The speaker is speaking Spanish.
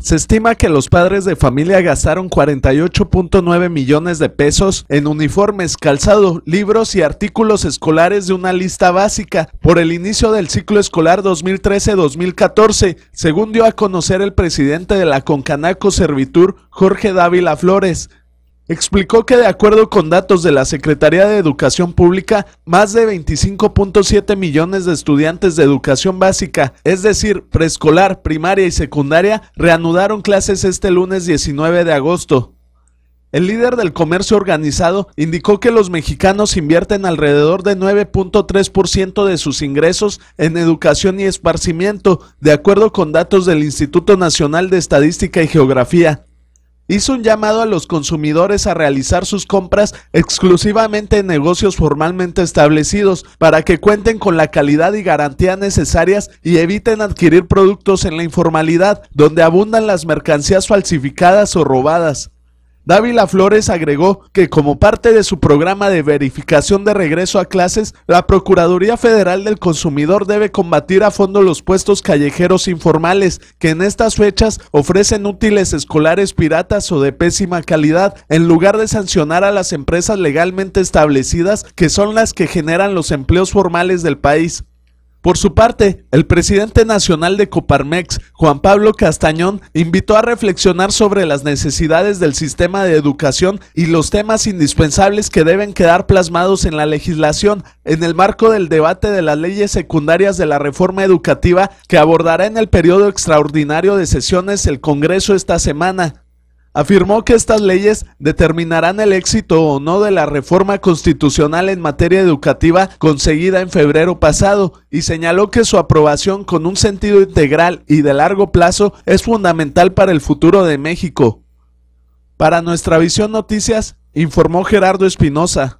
Se estima que los padres de familia gastaron 48.9 millones de pesos en uniformes, calzado, libros y artículos escolares de una lista básica por el inicio del ciclo escolar 2013-2014, según dio a conocer el presidente de la Concanaco Servitur, Jorge Dávila Flores explicó que de acuerdo con datos de la Secretaría de Educación Pública, más de 25.7 millones de estudiantes de educación básica, es decir, preescolar, primaria y secundaria, reanudaron clases este lunes 19 de agosto. El líder del comercio organizado indicó que los mexicanos invierten alrededor de 9.3% de sus ingresos en educación y esparcimiento, de acuerdo con datos del Instituto Nacional de Estadística y Geografía hizo un llamado a los consumidores a realizar sus compras exclusivamente en negocios formalmente establecidos para que cuenten con la calidad y garantía necesarias y eviten adquirir productos en la informalidad, donde abundan las mercancías falsificadas o robadas. Dávila Flores agregó que como parte de su programa de verificación de regreso a clases, la Procuraduría Federal del Consumidor debe combatir a fondo los puestos callejeros informales que en estas fechas ofrecen útiles escolares piratas o de pésima calidad, en lugar de sancionar a las empresas legalmente establecidas que son las que generan los empleos formales del país. Por su parte, el presidente nacional de Coparmex, Juan Pablo Castañón, invitó a reflexionar sobre las necesidades del sistema de educación y los temas indispensables que deben quedar plasmados en la legislación en el marco del debate de las leyes secundarias de la reforma educativa que abordará en el periodo extraordinario de sesiones el Congreso esta semana afirmó que estas leyes determinarán el éxito o no de la reforma constitucional en materia educativa conseguida en febrero pasado y señaló que su aprobación con un sentido integral y de largo plazo es fundamental para el futuro de México. Para nuestra visión noticias, informó Gerardo Espinosa.